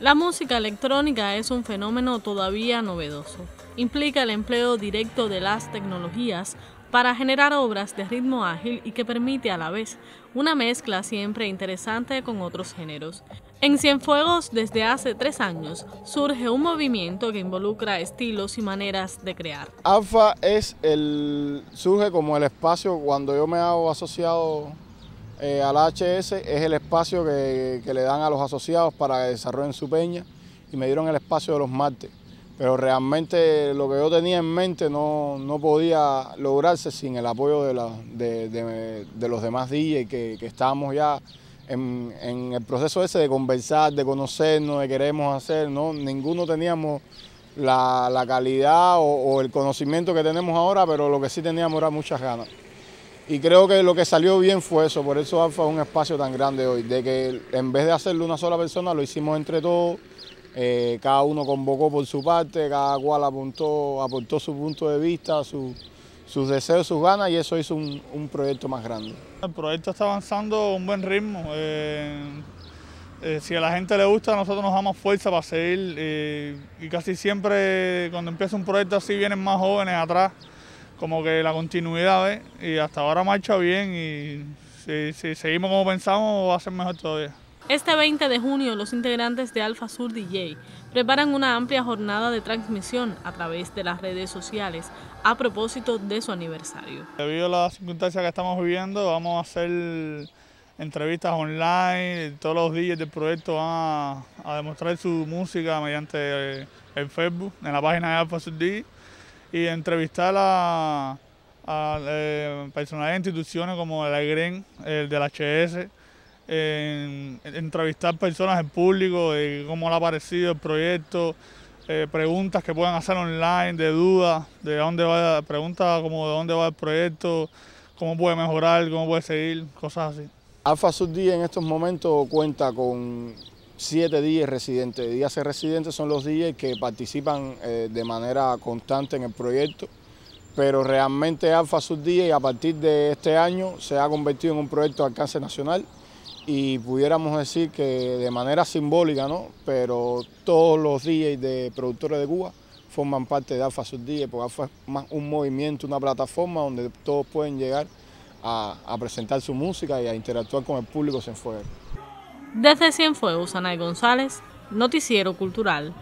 La música electrónica es un fenómeno todavía novedoso. Implica el empleo directo de las tecnologías para generar obras de ritmo ágil y que permite a la vez una mezcla siempre interesante con otros géneros. En Cienfuegos, desde hace tres años, surge un movimiento que involucra estilos y maneras de crear. Alfa es el, surge como el espacio cuando yo me hago asociado eh, al HS es el espacio que, le dan a los asociados para que desarrollen su peña y me dieron el espacio de los martes. Pero realmente lo que yo tenía en mente no, podía lograrse sin el apoyo de, la, de, los demás DJs que, estábamos ya en, el proceso ese de conversar, de conocernos, de queremos hacer, ¿no? ninguno teníamos la, calidad o, o el conocimiento que tenemos ahora, pero lo que sí teníamos era muchas ganas. Y creo que lo que salió bien fue eso, por eso Alfa es un espacio tan grande hoy, de que en vez de hacerlo una sola persona, lo hicimos entre todos, eh, cada uno convocó por su parte, cada cual apuntó, aportó su punto de vista, sus deseos, sus ganas y eso hizo un, proyecto más grande. El proyecto está avanzando a un buen ritmo. Eh, eh, si a la gente le gusta, nosotros nos damos fuerza para seguir y casi siempre cuando empieza un proyecto así vienen más jóvenes atrás como que la continuidad, Y hasta ahora marcha bien y si, seguimos como pensamos va a ser mejor todavía. Este 20 de junio los integrantes de Alfa Sur DJ preparan una amplia jornada de transmisión a través de las redes sociales a propósito de su aniversario. Debido a las circunstancias que estamos viviendo, vamos a hacer entrevistas online, todos los días del proyecto van a, demostrar su música mediante el eh, Facebook, en la página de Alfa Sur DJ y entrevistar a, a eh, de instituciones como el AGREN, el del HS, entrevistar personas en público, de cómo le ha parecido el proyecto, eh, preguntas que puedan hacer online, de dudas, de dónde va, preguntas como de dónde va el proyecto, cómo puede mejorar, cómo puede seguir, cosas así. Alfa Sub en estos momentos cuenta con siete días residentes. Días residentes son los días que participan eh, de manera constante en el proyecto, pero realmente Alfa Sub y a partir de este año se ha convertido en un proyecto de alcance nacional y pudiéramos decir que de manera simbólica, ¿no? pero todos los días de productores de Cuba forman parte de Alfa Sub porque Alfa es más un movimiento, una plataforma donde todos pueden llegar a, presentar su música y a interactuar con el público sin fuego. Desde Cienfuegos, Anaí González, Noticiero Cultural.